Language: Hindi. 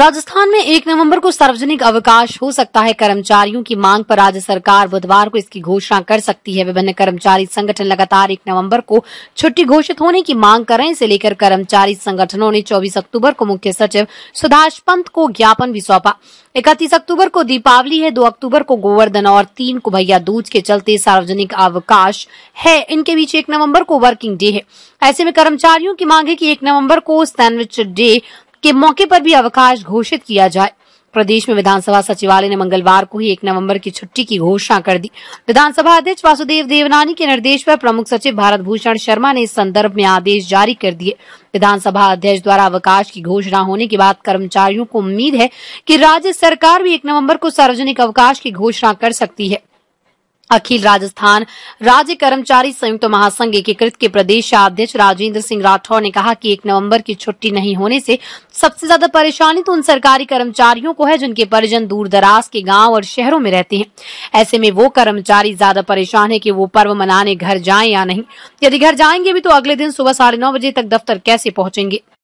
राजस्थान में एक नवंबर को सार्वजनिक अवकाश हो सकता है कर्मचारियों की मांग पर राज्य सरकार बुधवार को इसकी घोषणा कर सकती है विभिन्न कर्मचारी संगठन लगातार एक नवंबर को छुट्टी घोषित होने की मांग कर रहे हैं इसे लेकर कर्मचारी संगठनों ने 24 अक्टूबर को मुख्य सचिव सुधाष पंत को ज्ञापन भी सौंपा इकतीस अक्टूबर को दीपावली है दो अक्टूबर को गोवर्धन और तीन को भैया दूज के चलते सार्वजनिक अवकाश है इनके बीच एक नवम्बर को वर्किंग डे है ऐसे में कर्मचारियों की मांग है की एक नवम्बर को सैंडविच डे के मौके पर भी अवकाश घोषित किया जाए प्रदेश में विधानसभा सचिवालय ने मंगलवार को ही एक नवंबर की छुट्टी की घोषणा कर दी विधानसभा अध्यक्ष वासुदेव देवनानी के निर्देश पर प्रमुख सचिव भारत भूषण शर्मा ने इस संदर्भ में आदेश जारी कर दिए विधानसभा अध्यक्ष द्वारा अवकाश की घोषणा होने के बाद कर्मचारियों को उम्मीद है कि राज्य सरकार भी एक नवम्बर को सार्वजनिक अवकाश की घोषणा कर सकती है अखिल राजस्थान राज्य कर्मचारी संयुक्त महासंघ एकीकृत के प्रदेश अध्यक्ष राजेंद्र सिंह राठौर ने कहा कि एक नवंबर की छुट्टी नहीं होने से सबसे ज्यादा परेशानी तो उन सरकारी कर्मचारियों को है जिनके परिजन दूर दराज के गांव और शहरों में रहते हैं ऐसे में वो कर्मचारी ज्यादा परेशान है कि वो पर्व मनाने घर जाए या नहीं यदि घर जाएंगे भी तो अगले दिन सुबह साढ़े बजे तक दफ्तर कैसे पहुंचेंगे